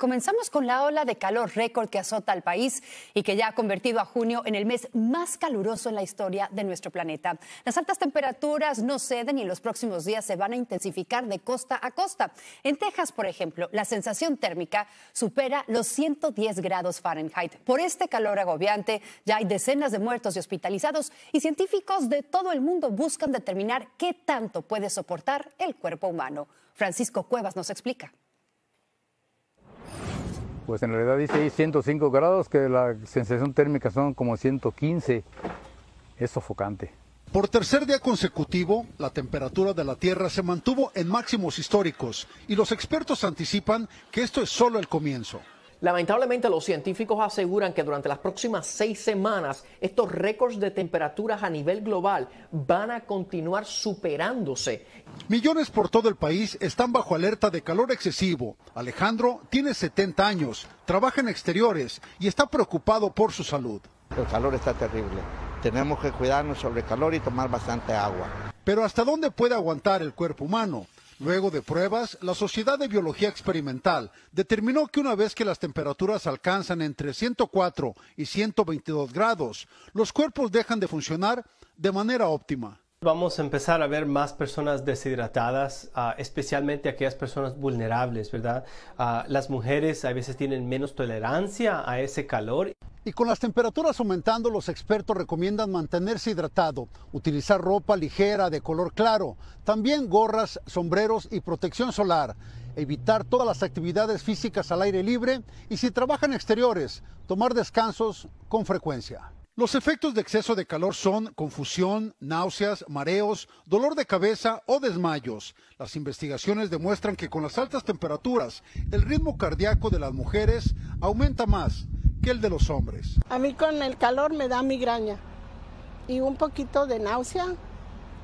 Comenzamos con la ola de calor récord que azota al país y que ya ha convertido a junio en el mes más caluroso en la historia de nuestro planeta. Las altas temperaturas no ceden y los próximos días se van a intensificar de costa a costa. En Texas, por ejemplo, la sensación térmica supera los 110 grados Fahrenheit. Por este calor agobiante ya hay decenas de muertos y hospitalizados y científicos de todo el mundo buscan determinar qué tanto puede soportar el cuerpo humano. Francisco Cuevas nos explica. Pues en realidad dice ahí 105 grados, que la sensación térmica son como 115. Es sofocante. Por tercer día consecutivo, la temperatura de la Tierra se mantuvo en máximos históricos y los expertos anticipan que esto es solo el comienzo. Lamentablemente los científicos aseguran que durante las próximas seis semanas estos récords de temperaturas a nivel global van a continuar superándose. Millones por todo el país están bajo alerta de calor excesivo. Alejandro tiene 70 años, trabaja en exteriores y está preocupado por su salud. El calor está terrible. Tenemos que cuidarnos sobre el calor y tomar bastante agua. Pero ¿hasta dónde puede aguantar el cuerpo humano? Luego de pruebas, la Sociedad de Biología Experimental determinó que una vez que las temperaturas alcanzan entre 104 y 122 grados, los cuerpos dejan de funcionar de manera óptima. Vamos a empezar a ver más personas deshidratadas, ah, especialmente aquellas personas vulnerables, ¿verdad? Ah, las mujeres a veces tienen menos tolerancia a ese calor. Y con las temperaturas aumentando, los expertos recomiendan mantenerse hidratado, utilizar ropa ligera de color claro, también gorras, sombreros y protección solar, evitar todas las actividades físicas al aire libre y si trabajan exteriores, tomar descansos con frecuencia. Los efectos de exceso de calor son confusión, náuseas, mareos, dolor de cabeza o desmayos. Las investigaciones demuestran que con las altas temperaturas, el ritmo cardíaco de las mujeres aumenta más que el de los hombres. A mí con el calor me da migraña y un poquito de náusea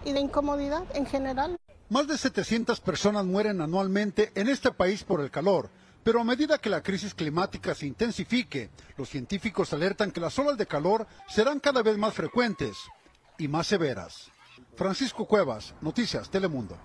y de incomodidad en general. Más de 700 personas mueren anualmente en este país por el calor, pero a medida que la crisis climática se intensifique, los científicos alertan que las olas de calor serán cada vez más frecuentes y más severas. Francisco Cuevas, Noticias Telemundo.